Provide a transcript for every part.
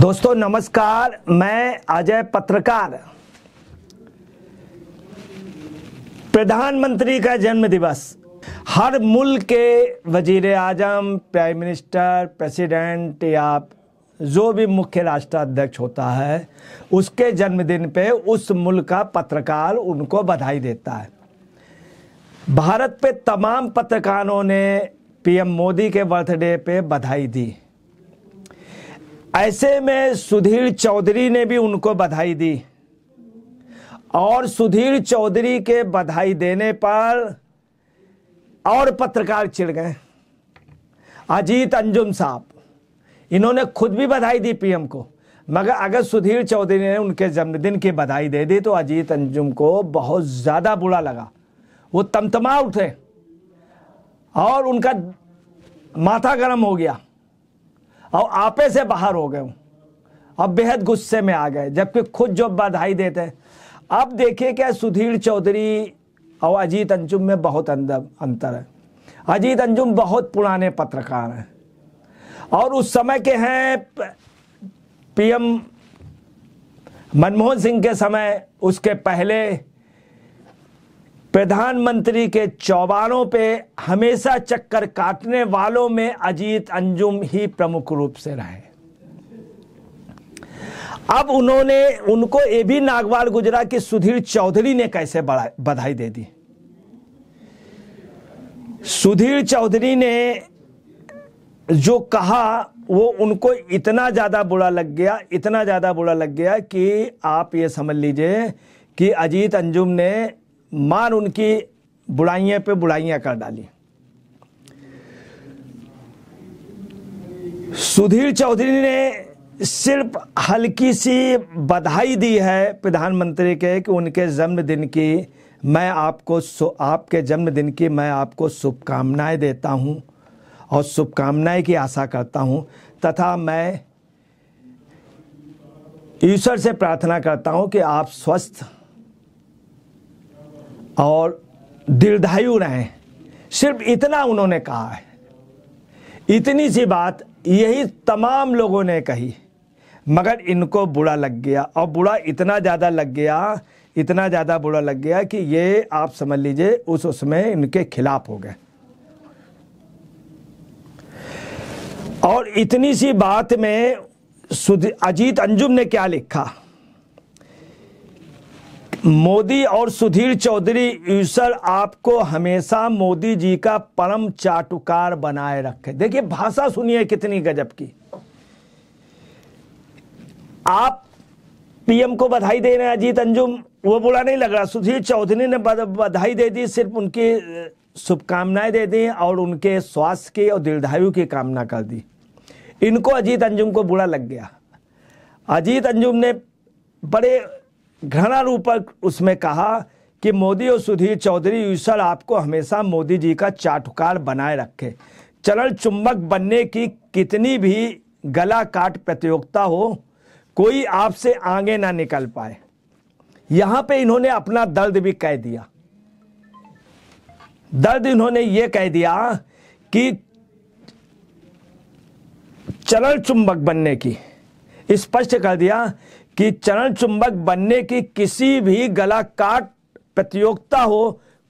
दोस्तों नमस्कार मैं अजय पत्रकार प्रधानमंत्री का जन्म दिवस हर मुल्क के वजीर आजम प्राइम मिनिस्टर प्रेसिडेंट या जो भी मुख्य राष्ट्राध्यक्ष होता है उसके जन्मदिन पे उस मुल्क का पत्रकार उनको बधाई देता है भारत पे तमाम पत्रकारों ने पीएम मोदी के बर्थडे पे बधाई दी ऐसे में सुधीर चौधरी ने भी उनको बधाई दी और सुधीर चौधरी के बधाई देने पर और पत्रकार चिड़ गए अजीत अंजुम साहब इन्होंने खुद भी बधाई दी पीएम को मगर अगर सुधीर चौधरी ने उनके जन्मदिन की बधाई दे दी तो अजीत अंजुम को बहुत ज़्यादा बुरा लगा वो तमतमा उठे और उनका माथा गर्म हो गया और आपे से बाहर हो गए अब बेहद गुस्से में आ गए जबकि खुद जो बधाई देते हैं अब देखिए क्या सुधीर चौधरी और अजीत अंजुम में बहुत अंदर अंतर है अजीत अंजुम बहुत पुराने पत्रकार हैं और उस समय के हैं पीएम मनमोहन सिंह के समय उसके पहले प्रधानमंत्री के चौबानों पे हमेशा चक्कर काटने वालों में अजीत अंजुम ही प्रमुख रूप से रहे अब उन्होंने उनको ए भी नागवाल गुजरा कि सुधीर चौधरी ने कैसे बधाई दे दी सुधीर चौधरी ने जो कहा वो उनको इतना ज़्यादा बुरा लग गया इतना ज़्यादा बुरा लग गया कि आप ये समझ लीजिए कि अजीत अंजुम ने मान उनकी बुराइयों पे बुराइयां कर डाली सुधीर चौधरी ने सिर्फ हल्की सी बधाई दी है प्रधानमंत्री के कि उनके जन्मदिन की मैं आपको आपके जन्मदिन की मैं आपको शुभकामनाएं देता हूं और शुभकामनाएं की आशा करता हूं तथा मैं ईश्वर से प्रार्थना करता हूं कि आप स्वस्थ और दीर्घायु रहें सिर्फ इतना उन्होंने कहा है इतनी सी बात यही तमाम लोगों ने कही मगर इनको बुरा लग गया और बुरा इतना ज़्यादा लग गया इतना ज़्यादा बुरा लग गया कि ये आप समझ लीजिए उस उसमें इनके खिलाफ हो गए और इतनी सी बात में सुधी अजीत अंजुम ने क्या लिखा मोदी और सुधीर चौधरी यूसर आपको हमेशा मोदी जी का परम चाटुकार बनाए रखे देखिए भाषा सुनिए कितनी गजब की आप पीएम को बधाई दे रहे हैं अजीत अंजुम वो बुरा नहीं लग रहा सुधीर चौधरी ने बधाई दे दी सिर्फ उनकी शुभकामनाएं दे दी और उनके स्वास्थ्य की और दीर्घायु की कामना कर दी इनको अजीत अंजुम को बुरा लग गया अजीत अंजुम ने बड़े घृणा रूपक उसमें कहा कि मोदी और सुधीर चौधरी ईश्वर आपको हमेशा मोदी जी का चाटुकार बनाए रखे चरण चुंबक बनने की कितनी भी गला काट प्रतियोगिता हो कोई आपसे आगे ना निकल पाए यहां पे इन्होंने अपना दर्द भी कह दिया दर्द इन्होंने ये कह दिया कि चरण चुंबक बनने की स्पष्ट कर दिया कि चरण चुंबक बनने की किसी भी गला काट प्रतियोगिता हो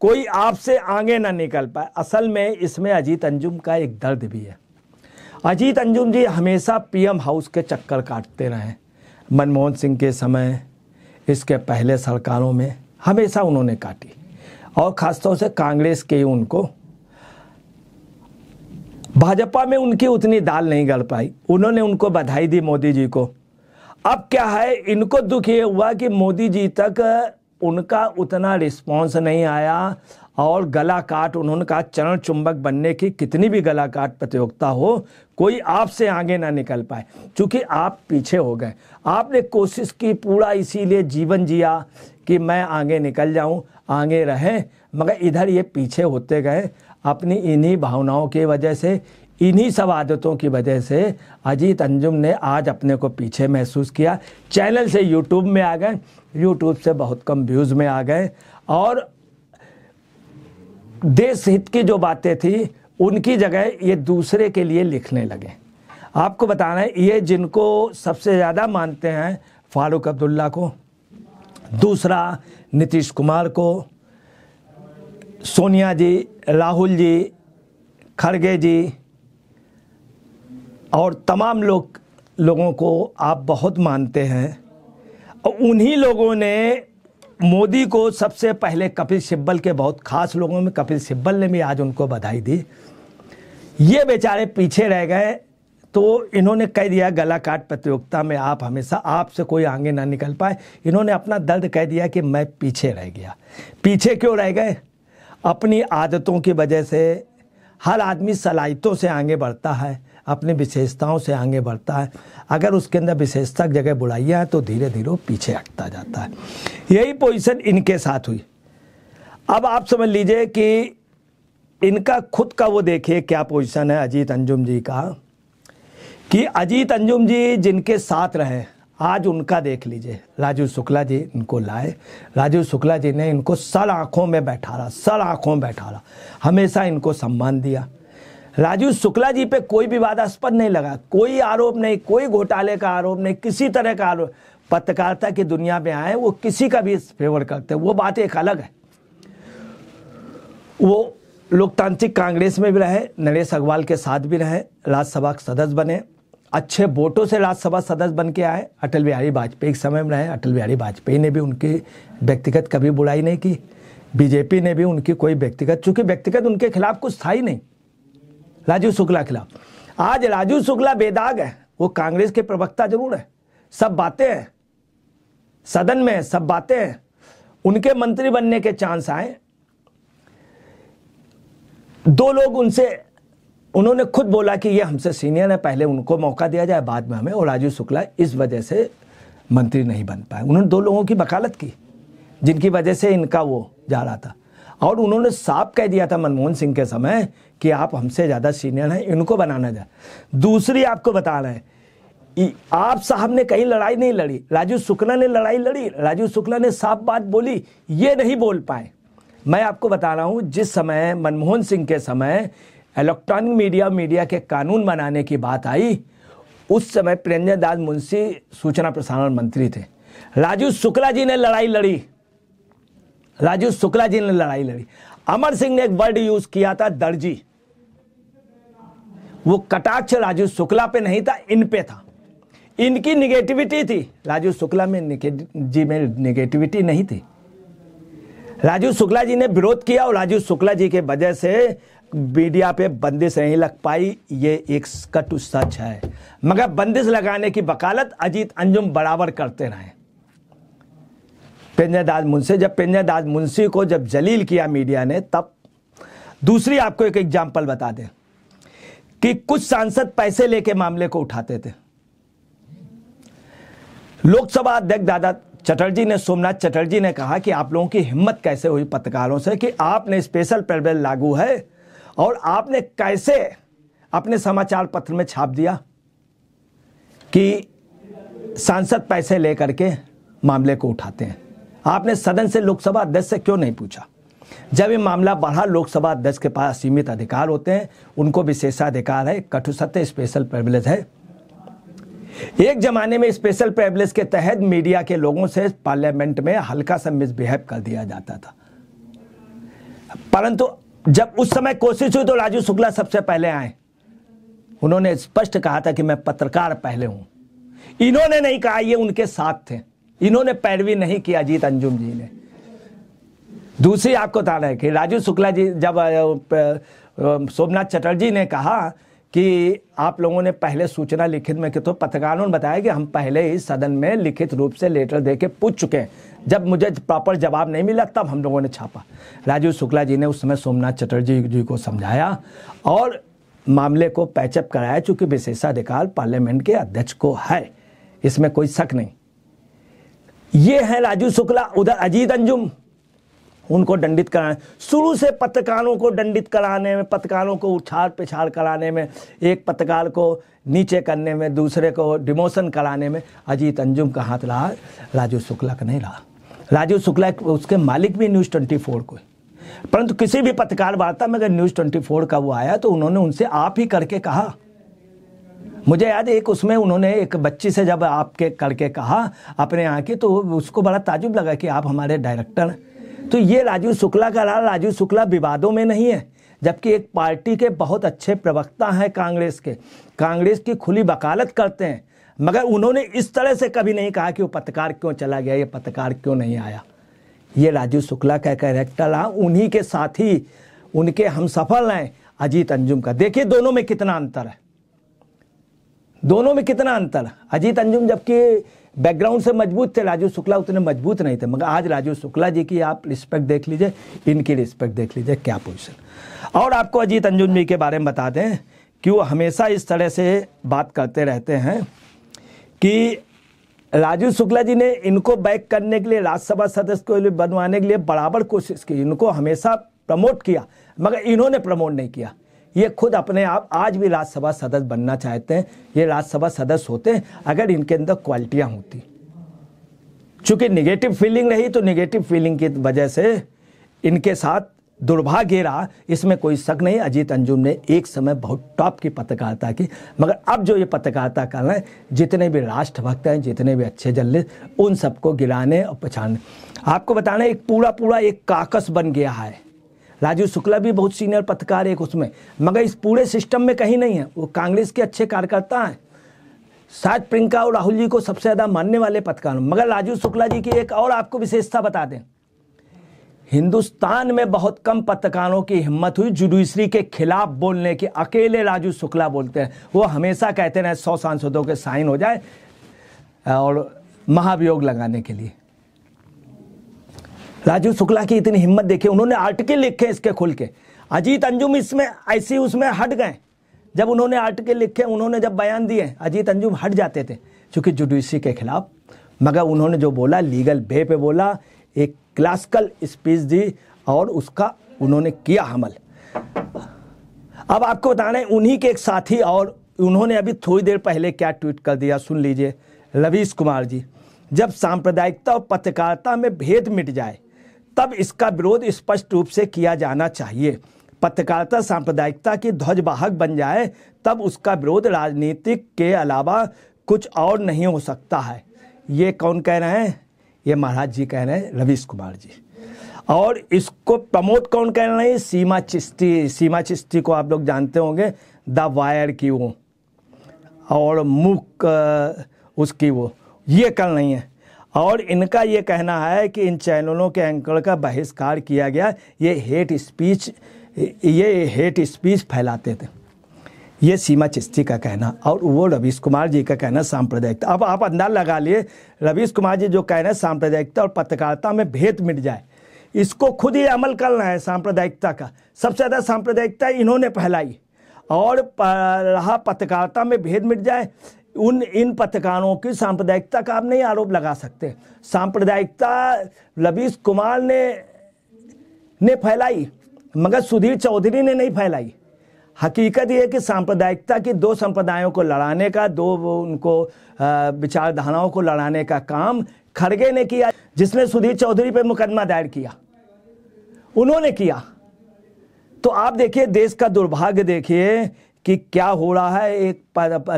कोई आपसे आगे ना निकल पाए असल में इसमें अजीत अंजुम का एक दर्द भी है अजीत अंजुम जी हमेशा पीएम हाउस के चक्कर काटते रहे मनमोहन सिंह के समय इसके पहले सरकारों में हमेशा उन्होंने काटी और ख़ासतौर से कांग्रेस के उनको भाजपा में उनकी उतनी दाल नहीं गल पाई उन्होंने उनको बधाई दी मोदी जी को अब क्या है इनको दुख ये हुआ कि मोदी जी तक उनका उतना रिस्पॉन्स नहीं आया और गला काट उन्होंने कहा चरण चुंबक बनने की कितनी भी गला काट प्रतियोगिता हो कोई आपसे आगे ना निकल पाए क्योंकि आप पीछे हो गए आपने कोशिश की पूरा इसीलिए जीवन जिया कि मैं आगे निकल जाऊं आगे रहें मगर इधर ये पीछे होते गए अपनी इन्हीं भावनाओं की वजह से इन्हीं सब आदतों की वजह से अजीत अंजुम ने आज अपने को पीछे महसूस किया चैनल से यूट्यूब में आ गए यूट्यूब से बहुत कम व्यूज़ में आ गए और देश हित की जो बातें थी उनकी जगह ये दूसरे के लिए लिखने लगे आपको बताना है ये जिनको सबसे ज़्यादा मानते हैं फारूक अब्दुल्ला को दूसरा नीतीश कुमार को सोनिया जी राहुल जी खड़गे जी और तमाम लोग लोगों को आप बहुत मानते हैं और उन्हीं लोगों ने मोदी को सबसे पहले कपिल सिब्बल के बहुत खास लोगों में कपिल सिब्बल ने भी आज उनको बधाई दी ये बेचारे पीछे रह गए तो इन्होंने कह दिया गला काट प्रतियोगिता में आप हमेशा आपसे कोई आगे ना निकल पाए इन्होंने अपना दर्द कह दिया कि मैं पीछे रह गया पीछे क्यों रह गए अपनी आदतों की वजह से हर आदमी सलाहितों से आगे बढ़ता है अपनी विशेषताओं से आगे बढ़ता है अगर उसके अंदर विशेषता की जगह बुराइयाँ हैं तो धीरे धीरे पीछे हटता जाता है यही पोजिशन इनके साथ हुई अब आप समझ लीजिए कि इनका खुद का वो देखिए क्या पोजिशन है अजीत अंजुम जी का कि अजीत अंजुम जी जिनके साथ रहे आज उनका देख लीजिए राजू शुक्ला जी इनको लाए राजू शुक्ला जी ने इनको सर आँखों में बैठा रहा सर आँखों में बैठा रहा हमेशा इनको सम्मान दिया राजीव शुक्ला जी पे कोई विवादास्पद नहीं लगा कोई आरोप नहीं कोई घोटाले का आरोप नहीं किसी तरह का आरोप पत्रकारिता की दुनिया में आए वो किसी का भी फेवर करते वो बात एक अलग है वो लोकतांत्रिक कांग्रेस में भी रहे नरेश अग्रवाल के साथ भी रहे राज्यसभा सदस्य बने अच्छे वोटों से राज्यसभा सदस्य बन के आए अटल बिहारी वाजपेयी के समय में रहे अटल बिहारी वाजपेयी ने भी उनकी व्यक्तिगत कभी बुराई नहीं की बीजेपी ने भी उनकी कोई व्यक्तिगत चूंकि व्यक्तिगत उनके खिलाफ कुछ था ही नहीं राजीव शुक्ला खिलाफ आज राजीव शुक्ला बेदाग है वो कांग्रेस के प्रवक्ता जरूर है सब बातें हैं सदन में सब बातें हैं उनके मंत्री बनने के चांस आए दो लोग उनसे उन्होंने खुद बोला कि ये हमसे सीनियर है पहले उनको मौका दिया जाए बाद में हमें और राजीव शुक्ला इस वजह से मंत्री नहीं बन पाए उन्होंने दो लोगों की वकालत की जिनकी वजह से इनका वो जा रहा था और उन्होंने साफ कह दिया था मनमोहन सिंह के समय कि आप हमसे ज़्यादा सीनियर हैं इनको बनाना जाए दूसरी आपको बता रहे हैं आप साहब ने कहीं लड़ाई नहीं लड़ी राजू शुक्ला ने लड़ाई लड़ी राजू शुक्ला ने साफ बात बोली ये नहीं बोल पाए मैं आपको बता रहा हूं जिस समय मनमोहन सिंह के समय इलेक्ट्रॉनिक मीडिया मीडिया के कानून बनाने की बात आई उस समय प्रेमचंद दास मुंशी सूचना प्रसारण मंत्री थे राजू शुक्ला जी ने लड़ाई लड़ी राजू शुक्ला जी ने लड़ाई लड़ी अमर सिंह ने एक वर्ड यूज किया था दर्जी वो कटाक्ष राजू शुक्ला पे नहीं था इन पे था इनकी निगेटिविटी थी राजू शुक्ला में जी में निगेटिविटी नहीं थी राजू शुक्ला जी ने विरोध किया और राजू शुक्ला जी के वजह से मीडिया पे बंदिश नहीं लग पाई ये एक कटु सच है मगर बंदिश लगाने की वकालत अजीत अंजुम बराबर करते रहे पेन्यादास मुंशी जब पेन्यादास मुंशी को जब जलील किया मीडिया ने तब दूसरी आपको एक एग्जाम्पल बता दें कि कुछ सांसद पैसे लेके मामले को उठाते थे लोकसभा अध्यक्ष दादा चटर्जी ने सोमनाथ चटर्जी ने कहा कि आप लोगों की हिम्मत कैसे हुई पत्रकारों से कि आपने स्पेशल पेडवेल लागू है और आपने कैसे अपने समाचार पत्र में छाप दिया कि सांसद पैसे लेकर के मामले को उठाते हैं आपने सदन से लोकसभा अध्यक्ष से क्यों नहीं पूछा जब ये मामला बढ़ा लोकसभा अध्यक्ष के पास सीमित अधिकार होते हैं उनको विशेषाधिकार है कठु सत्य स्पेशल प्रिवलेज है एक जमाने में स्पेशल प्रिवलेज के तहत मीडिया के लोगों से पार्लियामेंट में हल्का सा मिसबिहेव कर दिया जाता था परंतु जब उस समय कोशिश हुई तो राजू शुक्ला सबसे पहले आए उन्होंने स्पष्ट कहा था कि मैं पत्रकार पहले हूं इन्होंने नहीं कहा ये उनके साथ थे इन्होंने पैरवी नहीं किया अजीत अंजुम जी ने दूसरी आपको बता है कि राजू शुक्ला जी जब सोमनाथ चटर्जी ने कहा कि आप लोगों ने पहले सूचना लिखित में कि तो पत्रकारों ने बताया कि हम पहले ही सदन में लिखित रूप से लेटर दे के पूछ चुके हैं जब मुझे प्रॉपर जवाब नहीं मिला तब हम लोगों ने छापा राजीव शुक्ला जी ने उस समय सोमनाथ चटर्जी जी को समझाया और मामले को पैचअप कराया चूँकि विशेषाधिकार पार्लियामेंट के अध्यक्ष को है इसमें कोई शक नहीं ये हैं राजू शुक्ला उधर अजीत अंजुम उनको दंडित कराने शुरू से पत्रकारों को दंडित कराने में पत्रकारों को उछाड़ पिछाड़ कराने में एक पत्रकार को नीचे करने में दूसरे को डिमोशन कराने में अजीत अंजुम का हाथ रहा राजू शुक्ला का नहीं रहा राजू शुक्ला उसके मालिक भी न्यूज़ ट्वेंटी फोर को परंतु किसी भी पत्रकार वार्ता में अगर न्यूज़ ट्वेंटी फोर का वो आया तो उन्होंने उनसे आप ही करके कहा मुझे याद एक उसमें उन्होंने एक बच्ची से जब आपके करके कहा अपने यहाँ की तो उसको बड़ा ताजुब लगा कि आप हमारे डायरेक्टर तो ये राजीव शुक्ला का रहा राजीव शुक्ला विवादों में नहीं है जबकि एक पार्टी के बहुत अच्छे प्रवक्ता हैं कांग्रेस के कांग्रेस की खुली वकालत करते हैं मगर उन्होंने इस तरह से कभी नहीं कहा कि वो पत्रकार क्यों चला गया ये पत्रकार क्यों नहीं आया ये राजीव शुक्ला का कैरेक्टर रहा उन्हीं के साथ ही उनके हम सफल हैं अजीत अंजुम का देखिए दोनों में कितना अंतर है दोनों में कितना अंतर अजीत अंजुम जबकि बैकग्राउंड से मजबूत थे राजू शुक्ला उतने मजबूत नहीं थे मगर आज राजू शुक्ला जी की आप रिस्पेक्ट देख लीजिए इनकी रिस्पेक्ट देख लीजिए क्या पोजिशन और आपको अजीत अंजुम जी के बारे में बता दें कि वो हमेशा इस तरह से बात करते रहते हैं कि राजू शुक्ला जी ने इनको बैक करने के लिए राज्यसभा सदस्य को बनवाने के लिए बराबर कोशिश की इनको हमेशा प्रमोट किया मगर इन्होंने प्रमोट नहीं किया ये खुद अपने आप आज भी राज्यसभा सदस्य बनना चाहते हैं ये राज्यसभा सदस्य होते हैं अगर इनके अंदर क्वालिटियाँ होती चूंकि निगेटिव फीलिंग रही तो निगेटिव फीलिंग की वजह से इनके साथ दुर्भाग्य रहा इसमें कोई शक नहीं अजीत अंजुम ने एक समय बहुत टॉप की पत्रकारिता की मगर अब जो ये पत्रकारिता कर रहे हैं जितने भी राष्ट्रभक्त हैं जितने भी अच्छे जल्द उन सबको गिराने और पछाड़ने आपको बताना एक पूरा पूरा एक काकस बन गया है राजीव शुक्ला भी बहुत सीनियर पत्रकार एक उसमें मगर इस पूरे सिस्टम में कहीं नहीं है वो कांग्रेस के अच्छे कार्यकर्ता हैं शायद प्रियंका और राहुल जी को सबसे ज़्यादा मानने वाले पत्रकार मगर राजीव शुक्ला जी की एक और आपको विशेषता बता दें हिंदुस्तान में बहुत कम पत्रकारों की हिम्मत हुई जुडिशरी के खिलाफ बोलने की अकेले राजू शुक्ला बोलते हैं वो हमेशा कहते रहे सौ सांसदों के साइन हो जाए और महाभियोग लगाने के लिए राजू शुक्ला की इतनी हिम्मत देखी उन्होंने आर्टिकल लिखे इसके खुल के अजीत अंजुम इसमें ऐसी उसमें हट गए जब उन्होंने आर्टिकल लिखे उन्होंने जब बयान दिए अजीत अंजुम हट जाते थे चूंकि जुडिशी के खिलाफ मगर उन्होंने जो बोला लीगल बे पे बोला एक क्लासिकल स्पीच दी और उसका उन्होंने किया हमल अब आपको बता रहे उन्हीं के एक साथी और उन्होंने अभी थोड़ी देर पहले क्या ट्वीट कर दिया सुन लीजिए रवीश कुमार जी जब सांप्रदायिकता और पत्रकारिता में भेद मिट जाए तब इसका विरोध स्पष्ट रूप से किया जाना चाहिए पत्रकारिता सांप्रदायिकता की ध्वजवाहक बन जाए तब उसका विरोध राजनीतिक के अलावा कुछ और नहीं हो सकता है ये कौन कह रहे हैं ये महाराज जी कह रहे हैं रवीश कुमार जी और इसको प्रमोट कौन कह रहे हैं सीमा चिश्ती सीमा चिश्ती को आप लोग जानते होंगे द वायर की वो और मुख उसकी वो ये कर रही हैं और इनका ये कहना है कि इन चैनलों के एंकर का बहिष्कार किया गया ये हेट स्पीच ये हेट स्पीच फैलाते थे ये सीमा चिश्ती का कहना और वो रवीश कुमार जी का कहना सांप्रदायिकता अब आप अंदाज लगा लिए रवीश कुमार जी जो कहना है सांप्रदायिकता और पत्रकारिता में भेद मिट जाए इसको खुद ही अमल करना है सांप्रदायिकता का सबसे ज़्यादा सांप्रदायिकता इन्होंने फैलाई और रहा पत्रकारिता में भेद मिट जाए उन इन पत्रकारों की सांप्रदायिकता का आप नहीं आरोप लगा सकते सांप्रदायिकता लबीस कुमार ने ने फैलाई मगर सुधीर चौधरी ने नहीं फैलाई हकीकत यह कि सांप्रदायिकता की दो संप्रदायों को लड़ाने का दो उनको विचारधाराओं को लड़ाने का काम खड़गे ने किया जिसने सुधीर चौधरी पर मुकदमा दायर किया उन्होंने किया तो आप देखिए देश का दुर्भाग्य देखिए कि क्या हो रहा है एक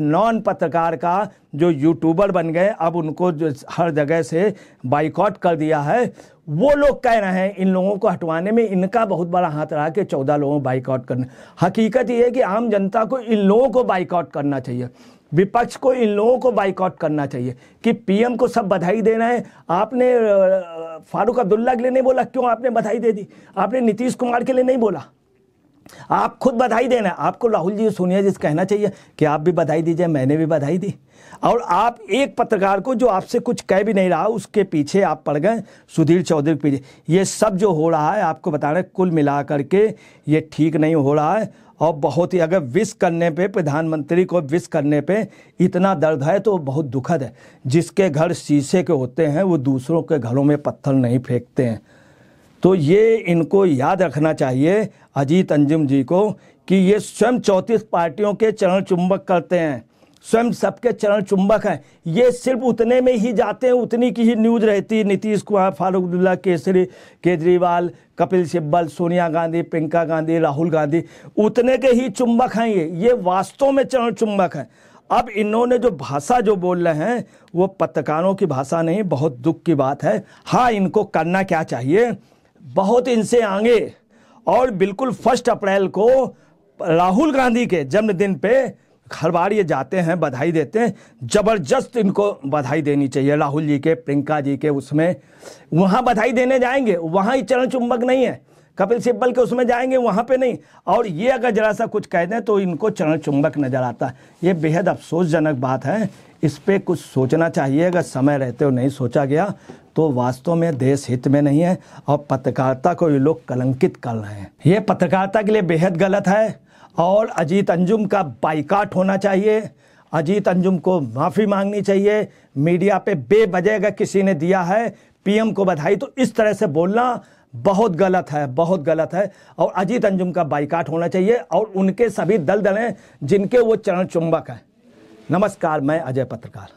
नॉन पत्रकार का जो यूट्यूबर बन गए अब उनको जो हर जगह से बाइकआउट कर दिया है वो लोग कह रहे हैं इन लोगों को हटवाने में इनका बहुत बड़ा हाथ रहा कि चौदह लोगों बाइकआउट करना हकीकत ये है कि आम जनता को इन लोगों को बाइकआउट करना चाहिए विपक्ष को इन लोगों को बाइकआउट करना चाहिए कि पीएम को सब बधाई देना है आपने फारूक अब्दुल्ला के लिए नहीं बोला क्यों आपने बधाई दे दी आपने नीतीश कुमार के लिए नहीं बोला आप खुद बधाई देना आपको राहुल जी सोनिया जी से कहना चाहिए कि आप भी बधाई दीजिए मैंने भी बधाई दी और आप एक पत्रकार को जो आपसे कुछ कह भी नहीं रहा उसके पीछे आप पड़ गए सुधीर चौधरी के पीछे ये सब जो हो रहा है आपको बता रहे कुल मिला करके ये ठीक नहीं हो रहा है और बहुत ही अगर विश करने पे प्रधानमंत्री को विश करने पे इतना दर्द है तो बहुत दुखद है जिसके घर शीशे के होते हैं वो दूसरों के घरों में पत्थर नहीं फेंकते हैं तो ये इनको याद रखना चाहिए अजीत अंजुम जी को कि ये स्वयं चौंतीस पार्टियों के चरण चुंबक करते हैं स्वयं सबके चरण चुंबक हैं ये सिर्फ उतने में ही जाते हैं उतनी की ही न्यूज रहती है नीतीश कुमार फारूक अब्दुल्ला केसरी केजरीवाल कपिल सिब्बल सोनिया गांधी प्रियंका गांधी राहुल गांधी उतने के ही चुंबक हैं ये ये वास्तव में चरण चुंबक हैं अब इन्होंने जो भाषा जो बोल रहे हैं वो पत्रकारों की भाषा नहीं बहुत दुख की बात है हाँ इनको करना क्या चाहिए बहुत इनसे आगे और बिल्कुल फर्स्ट अप्रैल को राहुल गांधी के जन्मदिन पे हर बार ये जाते हैं बधाई देते हैं जबरदस्त इनको बधाई देनी चाहिए राहुल जी के प्रियंका जी के उसमें वहाँ बधाई देने जाएंगे वहाँ ही चरण चुंबक नहीं है कपिल सिब्बल के उसमें जाएंगे वहाँ पे नहीं और ये अगर जरा सा कुछ कह दें तो इनको चरण चुंबक नज़र आता है ये बेहद अफसोसजनक बात है इस पर कुछ सोचना चाहिए अगर समय रहते हुए नहीं सोचा गया तो वास्तव में देश हित में नहीं है और पत्रकारिता को ये लोग कलंकित कर रहे हैं ये पत्रकारिता के लिए बेहद गलत है और अजीत अंजुम का बाइकाट होना चाहिए अजीत अंजुम को माफ़ी मांगनी चाहिए मीडिया पे बेबजह अगर किसी ने दिया है पीएम को बधाई तो इस तरह से बोलना बहुत गलत है बहुत गलत है और अजीत अंजुम का बाइकाट होना चाहिए और उनके सभी दल दलें जिनके वो चरण चुंबक हैं नमस्कार मैं अजय पत्रकार